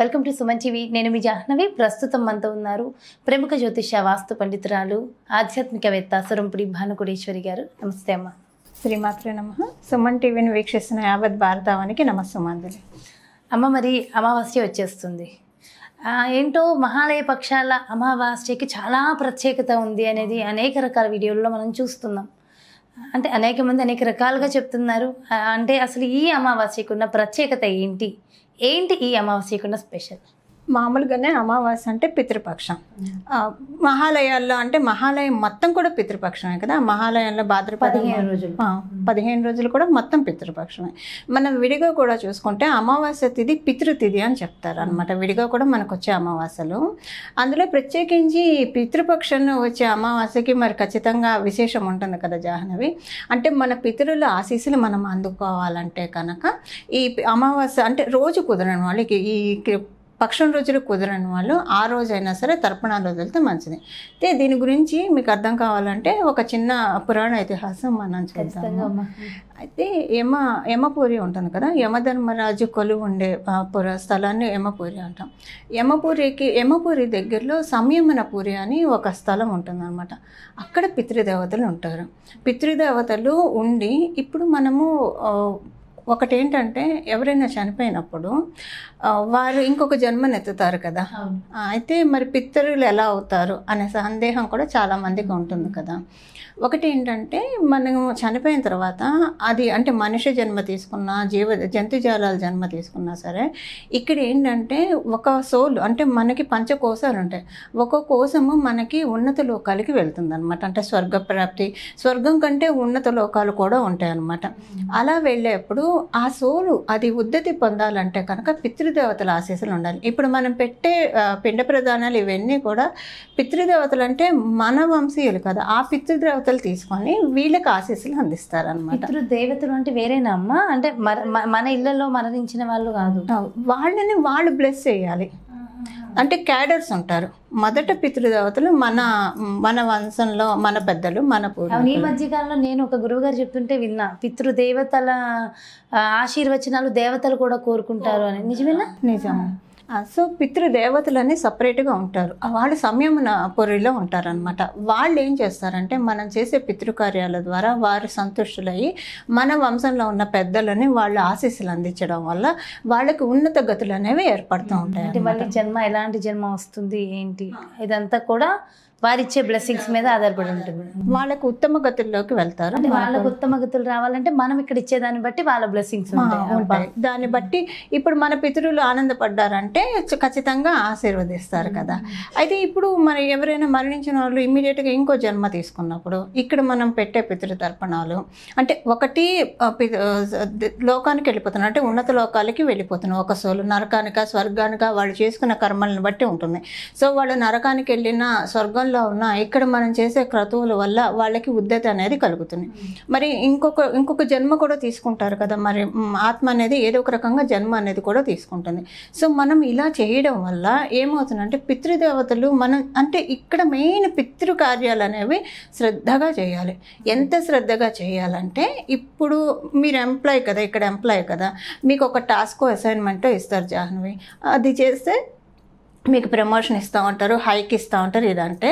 Welcome to Suman TV నేను మీ జాహ్నవి ప్రస్తుతం మనతో ఉన్నారు ప్రముఖ జ్యోతిష వాస్తు పండితురాలు ఆధ్యాత్మికవేత్త సురంపుడి భానుకుడేశ్వరి గారు నమస్తే అమ్మ శ్రీమాత్రే నమ సుమన్ టీవీని వీక్షిస్తున్న యావత్ భారతావానికి నమస్సుమాంజలి అమ్మ మరి అమావాస్య వచ్చేస్తుంది ఏంటో మహాలయ పక్షాల అమావాస్యకి చాలా ప్రత్యేకత ఉంది అనేది అనేక రకాల వీడియోల్లో మనం చూస్తున్నాం అంటే అనేక మంది అనేక రకాలుగా చెప్తున్నారు అంటే అసలు ఈ అమావాస్యకున్న ప్రత్యేకత ఏంటి ఏంటి ఈ అమావాస్యకున్న స్పెషల్ మామూలుగానే అమావాస్య అంటే పితృపక్షం మహాలయాల్లో అంటే మహాలయం మొత్తం కూడా పితృపక్షమే కదా మహాలయంలో భాద్రపద పదిహేను రోజులు పదిహేను రోజులు కూడా మొత్తం పితృపక్షమే మనం విడిగా కూడా చూసుకుంటే అమావాస్య తిథి పితృతిథి అని చెప్తారు అనమాట విడిగా కూడా మనకు వచ్చే అమావాస్యలు అందులో ప్రత్యేకించి పితృపక్షంలో వచ్చే అమావాస్యకి మరి ఖచ్చితంగా విశేషం ఉంటుంది కదా జాహ్నవి అంటే మన పితృల ఆశీస్సులు మనం అందుకోవాలంటే కనుక ఈ అమావాస్య అంటే రోజు కుదరని వాళ్ళకి ఈ పక్షం రోజులు కుదరని వాళ్ళు ఆ రోజైనా సరే తర్పణాలు వదిలితే మంచిది అయితే దీని గురించి మీకు అర్థం కావాలంటే ఒక చిన్న పురాణ ఇతిహాసం మనం చూద్దాము అయితే యమ యమపూరి ఉంటుంది కదా యమధర్మరాజు కొలువు ఉండే పుర స్థలాన్ని యమపూరి అంటాం యమపూరికి యమపూరి దగ్గరలో పూరి అని ఒక స్థలం అనమాట అక్కడ పితృదేవతలు ఉంటారు పితృదేవతలు ఉండి ఇప్పుడు మనము ఒకటేంటంటే ఎవరైనా చనిపోయినప్పుడు వారు ఇంకొక జన్మనెత్తుతారు కదా అయితే మరి పిత్తరులు ఎలా అవుతారు అనే సందేహం కూడా చాలామందికి ఉంటుంది కదా ఒకటి ఏంటంటే మనం చనిపోయిన తర్వాత అది అంటే మనిషి జన్మ తీసుకున్నా జీవ జంతుజాలాలు జన్మ తీసుకున్నా సరే ఇక్కడ ఏంటంటే ఒక సోల్ అంటే మనకి పంచకోశాలు ఉంటాయి ఒక్కో కోసము మనకి ఉన్నత లోకాలకి వెళ్తుంది అనమాట అంటే స్వర్గ ప్రాప్తి స్వర్గం కంటే ఉన్నత లోకాలు కూడా ఉంటాయి అనమాట అలా వెళ్ళేప్పుడు ఆ సోలు అది ఉద్ధతి పొందాలంటే కనుక పితృదేవతల ఆశీస్సులు ఉండాలి ఇప్పుడు మనం పెట్టే పిండ ప్రధానాలు ఇవన్నీ కూడా పితృదేవతలు అంటే మన వంశీయులు కదా ఆ పితృదేవత దేవతలు తీసుకొని వీళ్ళకి ఆశీస్సులు అందిస్తారు అనమాట పితృ దేవతలు అంటే వేరేనా అమ్మ అంటే మన ఇళ్లలో మరణించిన వాళ్ళు కాదు వాళ్ళని వాళ్ళు బ్లెస్ చేయాలి అంటే క్యాడర్స్ ఉంటారు మొదట పితృదేవతలు మన మన వంశంలో మన పెద్దలు మన పూర్వం ఈ మధ్యకాలంలో నేను ఒక గురువు గారు చెప్తుంటే విన్నా పితృదేవతల ఆశీర్వచనాలు దేవతలు కూడా కోరుకుంటారు అని నిజమేనా నిజం సో పితృదేవతలని సపరేట్గా ఉంటారు వాళ్ళు సంయమన పొరిలో ఉంటారనమాట వాళ్ళు ఏం చేస్తారంటే మనం చేసే పితృకార్యాల ద్వారా వారు సంతుష్టులయ్యి మన వంశంలో ఉన్న పెద్దలని వాళ్ళు ఆశీస్సులు అందించడం వల్ల వాళ్ళకి ఉన్నత గతులు అనేవి ఏర్పడుతూ ఉంటాయి మళ్ళీ జన్మ ఎలాంటి జన్మ వస్తుంది ఏంటి ఇదంతా కూడా వారిచ్చే బ్లెస్సింగ్స్ మీద ఆధారపడి ఉంటుంది వాళ్ళకు ఉత్తమ గతుల్లోకి వెళ్తారు వాళ్ళకు ఉత్తమ గతులు రావాలంటే మనం ఇక్కడ ఇచ్చేదాన్ని బట్టి వాళ్ళ బ్లెస్సింగ్స్ ఉంటాయి దాన్ని బట్టి ఇప్పుడు మన పితరులు ఆనందపడ్డారంటే ఖచ్చితంగా ఆశీర్వదిస్తారు కదా అయితే ఇప్పుడు మన ఎవరైనా మరణించిన వాళ్ళు గా ఇంకో జన్మ తీసుకున్నప్పుడు ఇక్కడ మనం పెట్టే పితృ తర్పణాలు అంటే ఒకటి లోకానికి వెళ్ళిపోతున్నాం అంటే ఉన్నత లోకాలకి వెళ్ళిపోతున్నాం ఒక సోలు నరకానిక స్వర్గానిక వాళ్ళు చేసుకున్న కర్మలను బట్టి ఉంటుంది సో వాళ్ళు నరకానికి వెళ్ళిన స్వర్గం స్థానంలో ఉన్న ఇక్కడ మనం చేసే క్రతువుల వల్ల వాళ్ళకి ఉద్దత అనేది కలుగుతుంది మరి ఇంకొక ఇంకొక జన్మ కూడా తీసుకుంటారు కదా మరి ఆత్మ అనేది ఏదో ఒక రకంగా జన్మ అనేది కూడా తీసుకుంటుంది సో మనం ఇలా చేయడం వల్ల ఏమవుతుందంటే పితృదేవతలు మనం అంటే ఇక్కడ మెయిన్ పితృ కార్యాలు అనేవి శ్రద్ధగా చేయాలి ఎంత శ్రద్ధగా చేయాలంటే ఇప్పుడు మీరు ఎంప్లాయ్ కదా ఇక్కడ ఎంప్లాయ్ కదా మీకు ఒక టాస్క్ అసైన్మెంట్ ఇస్తారు జాహ్నవి అది చేస్తే మీకు ప్రమోషన్ ఇస్తూ ఉంటారు హైక్ ఇస్తూ ఉంటారు ఇదంటే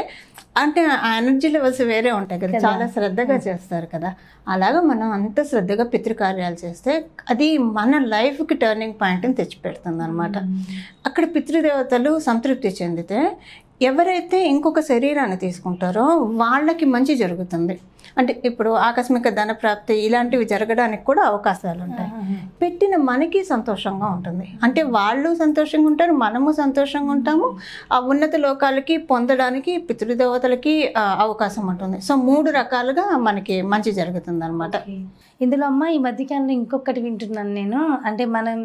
అంటే ఆ ఎనర్జీ లెవెల్స్ వేరే ఉంటాయి కదా చాలా శ్రద్ధగా hmm. చేస్తారు కదా అలాగా మనం అంత శ్రద్ధగా పితృకార్యాలు చేస్తే అది మన లైఫ్కి టర్నింగ్ పాయింట్ని తెచ్చిపెడుతుంది అనమాట hmm. అక్కడ పితృదేవతలు సంతృప్తి చెందితే ఎవరైతే ఇంకొక శరీరాన్ని తీసుకుంటారో వాళ్ళకి మంచి జరుగుతుంది అంటే ఇప్పుడు ఆకస్మిక ధన ప్రాప్తి ఇలాంటివి జరగడానికి కూడా అవకాశాలు ఉంటాయి hmm. వలన మనకి సంతోషంగా ఉంటుంది అంటే వాళ్ళు సంతోషంగా ఉంటారు మనము సంతోషంగా ఉంటాము ఆ ఉన్నత లోకాలకి పొందడానికి పితృదేవతలకి అవకాశం ఉంటుంది సో మూడు రకాలుగా మనకి మంచి జరుగుతుంది అనమాట ఇందులో అమ్మ ఈ మధ్యకాలంలో ఇంకొకటి వింటున్నాను నేను అంటే మనం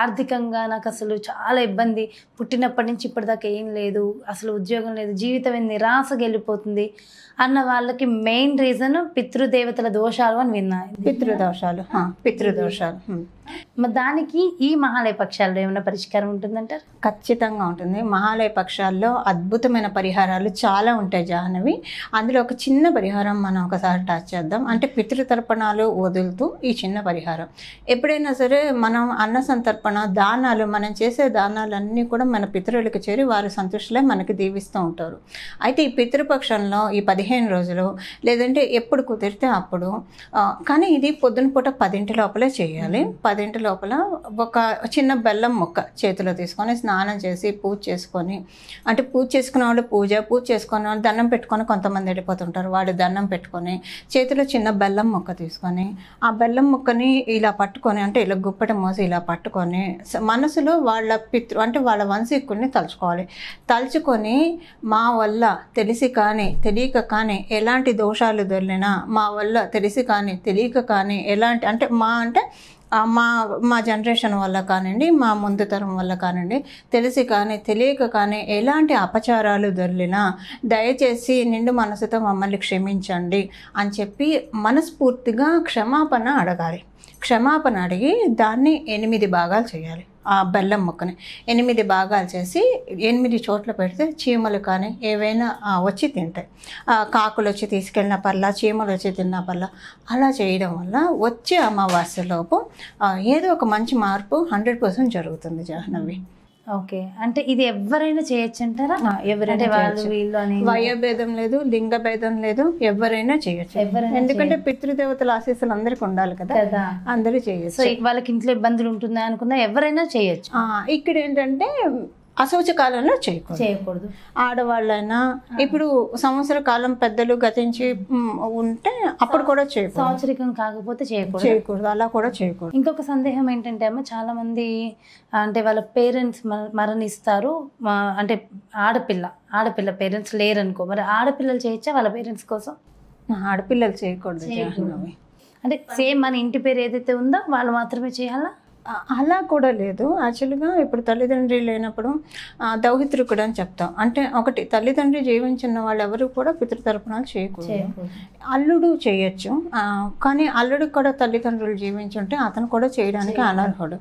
ఆర్థికంగా నాకు అసలు చాలా ఇబ్బంది పుట్టినప్పటి నుంచి ఇప్పటిదాకా ఏం లేదు అసలు ఉద్యోగం లేదు జీవితం నిరాశ గెలిపోతుంది అన్న వాళ్ళకి మెయిన్ రీజన్ పితృదేవతల దోషాలు అని విన్నా పితృదోషాలు పితృదోషాలు మరి దానికి ఈ మహాలయ పక్షాల్లో ఏమైనా పరిష్కారం ఉంటుందంటారు ఖచ్చితంగా ఉంటుంది మహాలయ పక్షాల్లో అద్భుతమైన పరిహారాలు చాలా ఉంటాయి జాహ్నవి అందులో ఒక చిన్న పరిహారం మనం ఒకసారి టచ్ చేద్దాం అంటే పితృతర్పణాలు వదులుతూ ఈ చిన్న పరిహారం ఎప్పుడైనా సరే మనం అన్న సంతర్పణ దానాలు మనం చేసే దానాలన్నీ కూడా మన పితరులకు చేరి వారు సంతృష్టిలో మనకి దీవిస్తూ ఉంటారు అయితే ఈ పితృపక్షంలో ఈ పదిహేను రోజులు లేదంటే ఎప్పుడు కుదిరితే అప్పుడు కానీ ఇది పొద్దున పూట పదింటి లోపలే చేయాలి పది పదింటి లోపల ఒక చిన్న బెల్లం మొక్క చేతిలో తీసుకొని స్నానం చేసి పూజ చేసుకొని అంటే పూజ చేసుకున్న వాళ్ళు పూజ పూజ చేసుకున్న వాళ్ళు దండం పెట్టుకొని కొంతమంది వెళ్ళిపోతుంటారు వాళ్ళు దండం పెట్టుకొని చేతిలో చిన్న బెల్లం మొక్క తీసుకొని ఆ బెల్లం మొక్కని ఇలా పట్టుకొని అంటే ఇలా గుప్పట మోసి ఇలా పట్టుకొని మనసులో వాళ్ళ పితృ అంటే వాళ్ళ వంశీకుల్ని తలుచుకోవాలి తలుచుకొని మా వల్ల తెలిసి కానీ తెలియక కానీ ఎలాంటి దోషాలు దొరికినా మా వల్ల తెలిసి కానీ తెలియక కానీ ఎలాంటి అంటే మా అంటే మా మా జనరేషన్ వల్ల కానివ్వండి మా ముందు తరం వల్ల కానివ్వండి తెలిసి కానీ తెలియక కానీ ఎలాంటి అపచారాలు దొరిలినా దయచేసి నిండు మనసుతో మమ్మల్ని క్షమించండి అని చెప్పి మనస్ఫూర్తిగా క్షమాపణ అడగాలి క్షమాపణ అడిగి దాన్ని ఎనిమిది భాగాలు చేయాలి ఆ బెల్లం ముక్కని ఎనిమిది భాగాలు చేసి ఎనిమిది చోట్ల పెడితే చీమలు కానీ ఏవైనా వచ్చి తింటాయి కాకులు వచ్చి తీసుకెళ్ళిన పర్లా చీమలు వచ్చి తిన్నా పర్లా అలా చేయడం వల్ల వచ్చే అమావాస్యలోపు ఏదో ఒక మంచి మార్పు హండ్రెడ్ పర్సెంట్ జరుగుతుంది జాహ్నవి ఓకే అంటే ఇది ఎవరైనా చేయొచ్చు అంటారా ఎవరైనా వయోభేదం లేదు లింగ భేదం లేదు ఎవరైనా చేయొచ్చు ఎందుకంటే పితృదేవతల ఆశీస్సులు అందరికి ఉండాలి కదా అందరూ చేయొచ్చు వాళ్ళకి ఇంట్లో ఇబ్బందులు ఉంటుందా అనుకున్నా ఎవరైనా చేయొచ్చు ఇక్కడ ఏంటంటే అశౌచ కాలంలో చేయకూడదు చేయకూడదు ఆడవాళ్ళైనా ఇప్పుడు సంవత్సర కాలం పెద్దలు గతించి ఉంటే అప్పుడు కూడా చేయకూడదు కాకపోతే చేయకూడదు చేయకూడదు అలా కూడా చేయకూడదు ఇంకొక సందేహం ఏంటంటే అమ్మ చాలా మంది అంటే వాళ్ళ పేరెంట్స్ మరణిస్తారు అంటే ఆడపిల్ల ఆడపిల్ల పేరెంట్స్ లేరనుకో మరి ఆడపిల్లలు చేయొచ్చా వాళ్ళ పేరెంట్స్ కోసం ఆడపిల్లలు చేయకూడదు అంటే సేమ్ మన ఇంటి పేరు ఏదైతే ఉందో వాళ్ళు మాత్రమే చేయాలా అలా కూడా లేదు యాక్చువల్గా ఇప్పుడు తల్లిదండ్రి లేనప్పుడు కూడా అని చెప్తాం అంటే ఒకటి తల్లిదండ్రి జీవించిన వాళ్ళు ఎవరు కూడా పితృతర్పణాలు చేయకూడదు అల్లుడు చేయొచ్చు కానీ అల్లుడు కూడా తల్లిదండ్రులు జీవించుంటే అతను కూడా చేయడానికి అనర్హుడు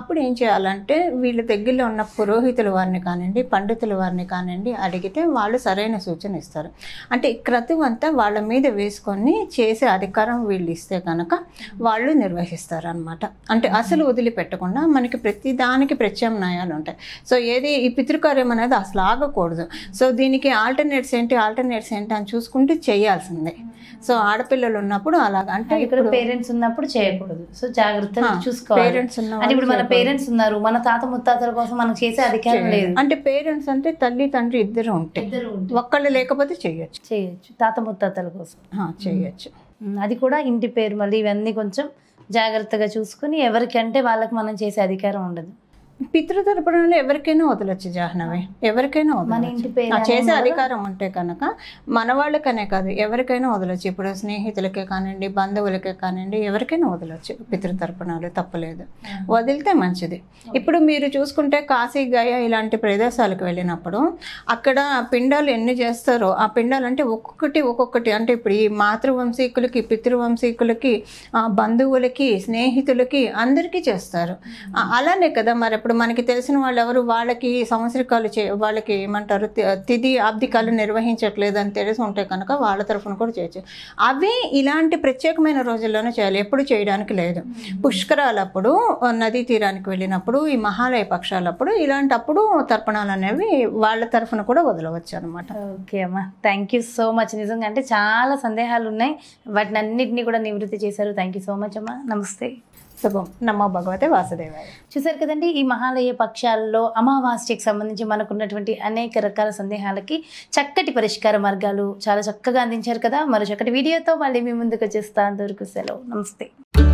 అప్పుడు ఏం చేయాలంటే వీళ్ళ దగ్గరలో ఉన్న పురోహితుల వారిని కానివ్వండి పండితుల వారిని కానివ్వండి అడిగితే వాళ్ళు సరైన సూచన ఇస్తారు అంటే క్రతువు అంతా వాళ్ళ మీద వేసుకొని చేసే అధికారం వీళ్ళు ఇస్తే కనుక వాళ్ళు నిర్వహిస్తారు అనమాట అంటే అసలు వదిలి ఒత్తిడి పెట్టకుండా మనకి ప్రతి దానికి ప్రత్యామ్నాయాలు ఉంటాయి సో ఏది ఈ పితృకార్యం అనేది అసలు ఆగకూడదు సో దీనికి ఆల్టర్నేట్స్ ఏంటి ఆల్టర్నేట్స్ ఏంటి అని చూసుకుంటే చేయాల్సిందే సో ఆడపిల్లలు ఉన్నప్పుడు అలాగ అంటే ఇక్కడ పేరెంట్స్ ఉన్నప్పుడు చేయకూడదు సో జాగ్రత్తగా చూసుకోవాలి పేరెంట్స్ ఉన్నారు ఇప్పుడు మన పేరెంట్స్ ఉన్నారు మన తాత ముత్తాతల కోసం మనం చేసే అధికారం లేదు అంటే పేరెంట్స్ అంటే తల్లి తండ్రి ఇద్దరు ఉంటాయి ఒక్కళ్ళు లేకపోతే చేయొచ్చు చేయొచ్చు తాత ముత్తాతల కోసం చేయొచ్చు అది కూడా ఇంటి పేరు మళ్ళీ ఇవన్నీ కొంచెం జాగ్రత్తగా చూసుకుని ఎవరికంటే వాళ్ళకి మనం చేసే అధికారం ఉండదు పితృతర్పణలు ఎవరికైనా వదలొచ్చు జాహ్నవే ఎవరికైనా వదలచ్చు చేసే అధికారం ఉంటే కనుక మన వాళ్ళకనే కాదు ఎవరికైనా వదలొచ్చు ఇప్పుడు స్నేహితులకే కానివ్వండి బంధువులకే కానివ్వండి ఎవరికైనా వదలొచ్చు పితృతర్పణాలు తప్పలేదు వదిలితే మంచిది ఇప్పుడు మీరు చూసుకుంటే కాశీ గయ ఇలాంటి ప్రదేశాలకు వెళ్ళినప్పుడు అక్కడ పిండాలు ఎన్ని చేస్తారో ఆ పిండాలు అంటే ఒక్కొక్కటి ఒక్కొక్కటి అంటే ఇప్పుడు ఈ మాతృవంశీకులకి పితృవంశీకులకి బంధువులకి స్నేహితులకి అందరికీ చేస్తారు అలానే కదా మరి ఇప్పుడు మనకి తెలిసిన వాళ్ళు ఎవరు వాళ్ళకి సంవత్సరికాలు చే వాళ్ళకి ఏమంటారు తిది ఆబ్దికాలు అని తెలిసి ఉంటే కనుక వాళ్ళ తరఫున కూడా చేయొచ్చు అవి ఇలాంటి ప్రత్యేకమైన రోజుల్లోనే చేయాలి ఎప్పుడు చేయడానికి లేదు పుష్కరాలప్పుడు నదీ తీరానికి వెళ్ళినప్పుడు ఈ మహాలయ పక్షాలప్పుడు ఇలాంటప్పుడు తర్పణాలు అనేవి వాళ్ళ తరఫున కూడా వదలవచ్చు అనమాట ఓకే అమ్మా థ్యాంక్ యూ సో మచ్ నిజంగా అంటే చాలా సందేహాలు ఉన్నాయి వాటిని అన్నింటినీ కూడా నివృత్తి చేశారు థ్యాంక్ యూ సో మచ్ అమ్మా నమస్తే శుభం నమ్మ భగవతే వాసుదేవాయ చూసారు కదండి ఈ మహాలయ పక్షాల్లో అమావాస్యకి సంబంధించి మనకున్నటువంటి అనేక రకాల సందేహాలకి చక్కటి పరిష్కార మార్గాలు చాలా చక్కగా అందించారు కదా మరో చక్కటి వీడియోతో మళ్ళీ మీ ముందుకు వచ్చేస్తా అంతవరకు సెలవు నమస్తే